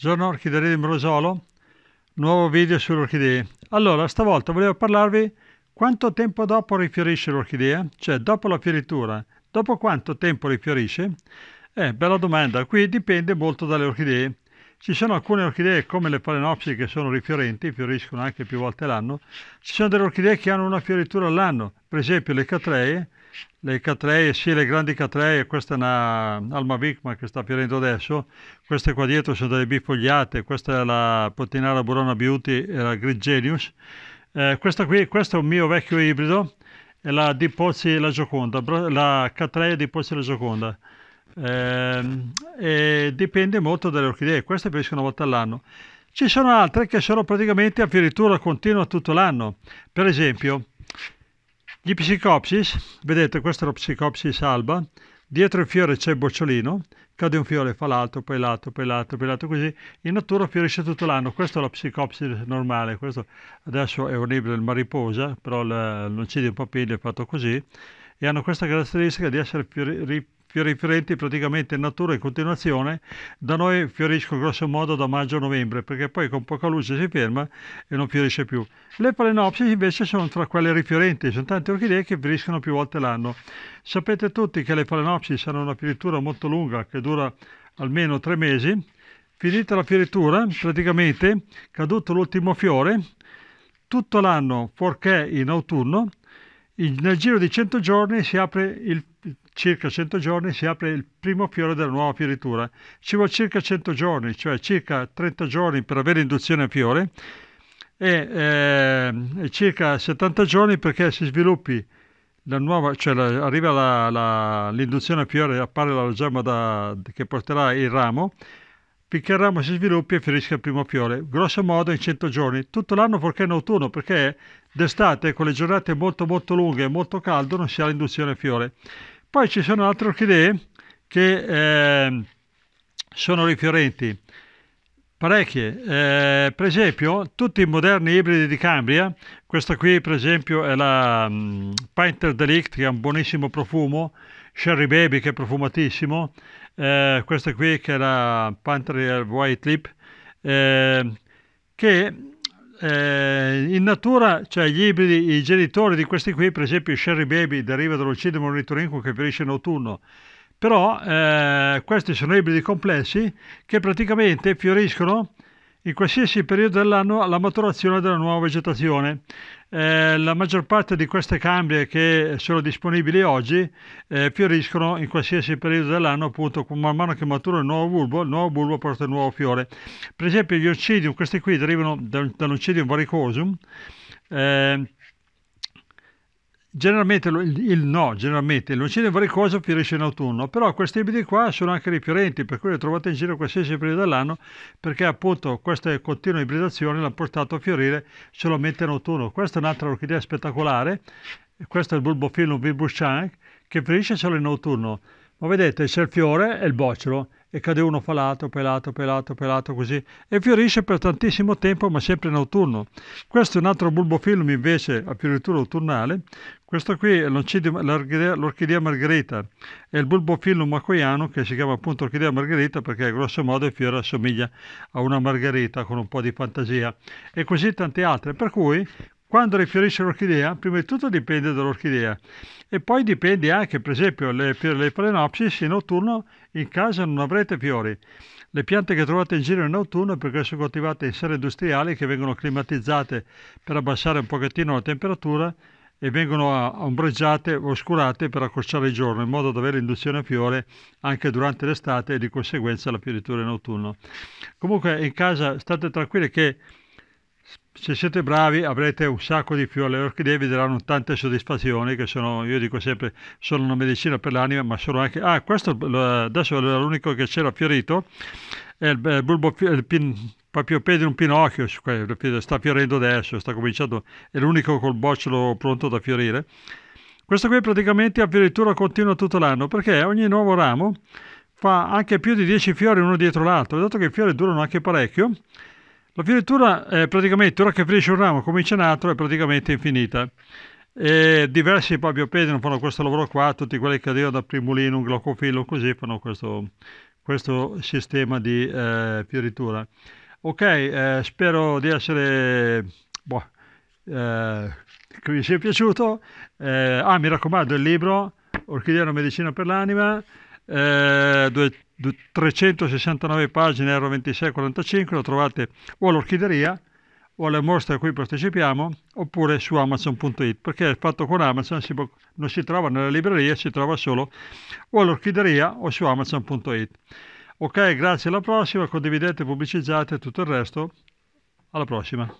Giorno Orchideria di Ambrosolo, nuovo video sulle orchidee. Allora, stavolta volevo parlarvi quanto tempo dopo rifiorisce l'orchidea, cioè dopo la fioritura, dopo quanto tempo rifiorisce? Eh, bella domanda, qui dipende molto dalle orchidee. Ci sono alcune orchidee come le palenopsi che sono rifiorenti, fioriscono anche più volte l'anno. Ci sono delle orchidee che hanno una fioritura all'anno, per esempio le catree, le catree, sì le grandi catree, questa è una Alma Vicma che sta fiorendo adesso, queste qua dietro sono delle bifogliate, questa è la Pottinara Burona Beauty e la Grid Genius, eh, questa qui, questo è un mio vecchio ibrido, è la di Pozzi la Gioconda, la catrea di Pozzi e la Gioconda. Eh, dipende molto dalle orchidee, queste finiscono una volta all'anno. Ci sono altre che sono praticamente a fioritura continua tutto l'anno. Per esempio, gli psicopsis, vedete questo è lo psicopsis alba, dietro il fiore c'è il bocciolino, cade un fiore, fa l'altro, poi l'altro, poi l'altro, poi l'altro, così. In natura fiorisce tutto l'anno, questo è la psicopsis normale, questo adesso è un libro del Mariposa, però l'oncidio in papiglia è fatto così, e hanno questa caratteristica di essere fiori, fioriferenti praticamente in natura in continuazione, da noi fioriscono grossomodo da maggio a novembre, perché poi con poca luce si ferma e non fiorisce più. Le palenopsis invece sono tra quelle rifiorenti, sono tante orchidee che fioriscono più volte l'anno. Sapete tutti che le palenopsis hanno una fioritura molto lunga, che dura almeno tre mesi, finita la fioritura, praticamente caduto l'ultimo fiore, tutto l'anno, fuorché in autunno, nel giro di 100 giorni si apre il circa 100 giorni si apre il primo fiore della nuova fioritura. Ci vuole circa 100 giorni, cioè circa 30 giorni per avere induzione a fiore e eh, circa 70 giorni perché si sviluppi la nuova, cioè la, arriva la, la, l'induzione a fiore, appare la gemma da, che porterà il ramo, finché il ramo si sviluppi e fiorisca il primo fiore, grosso modo in 100 giorni, tutto l'anno perché in autunno, perché d'estate con le giornate molto molto lunghe e molto caldo non si ha l'induzione a fiore. Poi ci sono altre orchidee che eh, sono rifiorenti, parecchie. Eh, per esempio, tutti i moderni ibridi di Cambria, questa qui per esempio è la um, Painter Delict che ha un buonissimo profumo, Sherry Baby che è profumatissimo, eh, questa qui che è la Panther White Lip, eh, che eh, in natura, cioè gli ibridi, i genitori di questi qui, per esempio il Sherry Baby deriva dall'Occidente monitorinco che perisce in autunno, però eh, questi sono ibridi complessi che praticamente fioriscono in qualsiasi periodo dell'anno alla maturazione della nuova vegetazione. Eh, la maggior parte di queste cambie che sono disponibili oggi eh, fioriscono in qualsiasi periodo dell'anno, appunto, man mano che matura il nuovo bulbo, il nuovo bulbo porta il nuovo fiore. Per esempio, gli oncidium, questi qui derivano da, dall'oncidium varicosum. Eh, Generalmente il, il no, generalmente il l'uncino varicoso fiorisce in autunno, però questi ibridi qua sono anche rifiorenti, per cui li trovate in giro qualsiasi periodo dell'anno, perché appunto questa continua ibridazione l'ha portato a fiorire solamente in autunno. Questa è un'altra orchidea spettacolare, questo è il bulbofilum vibuschank, che fiorisce solo in autunno. Ma vedete, c'è il fiore e il bocciolo, e cade uno falato, pelato, pelato, pelato così, e fiorisce per tantissimo tempo, ma sempre in autunno. Questo è un altro bulbo film invece a fioritura autunnale, questo qui è l'orchidea margherita, è il bulbo bulbofilum acquaiano che si chiama appunto orchidea margherita perché grosso modo il fiore assomiglia a una margherita con un po' di fantasia e così tante altre, per cui quando rifiorisce l'orchidea? Prima di tutto dipende dall'orchidea e poi dipende anche, per esempio, le, le palenopsis in autunno in casa non avrete fiori. Le piante che trovate in giro in autunno perché sono coltivate in serie industriali che vengono climatizzate per abbassare un pochettino la temperatura e vengono eh, ombreggiate, oscurate per accorciare il giorno in modo da avere induzione a fiore anche durante l'estate e di conseguenza la fioritura in autunno. Comunque in casa state tranquilli che se siete bravi avrete un sacco di più, alle orchidee vi daranno tante soddisfazioni che sono, io dico sempre, sono una medicina per l'anima, ma sono anche... Ah, questo adesso è l'unico che c'era fiorito, è il, il bulbo, il pin, papiopedium pinocchio, sta fiorendo adesso, sta cominciando, è l'unico col bocciolo pronto da fiorire. Questo qui praticamente a fioritura continua tutto l'anno, perché ogni nuovo ramo fa anche più di 10 fiori uno dietro l'altro, dato che i fiori durano anche parecchio, la fioritura è praticamente, ora che finisce un ramo comincia un altro, è praticamente infinita. E diversi papiopedi non fanno questo lavoro qua, tutti quelli che arrivano da primulino, un glocofilo, così fanno questo, questo sistema di eh, fioritura. Ok, eh, spero di essere... Boh, eh, che vi sia piaciuto. Eh, ah, mi raccomando, il libro Orchidea una medicina per l'anima. 369 eh, pagine, euro 26,45, lo trovate o all'orchideria o alle mostre a cui partecipiamo oppure su amazon.it perché è fatto con Amazon si può, non si trova nelle librerie, si trova solo o all'orchideria o su amazon.it. Ok, grazie, alla prossima, condividete, pubblicizzate tutto il resto. Alla prossima.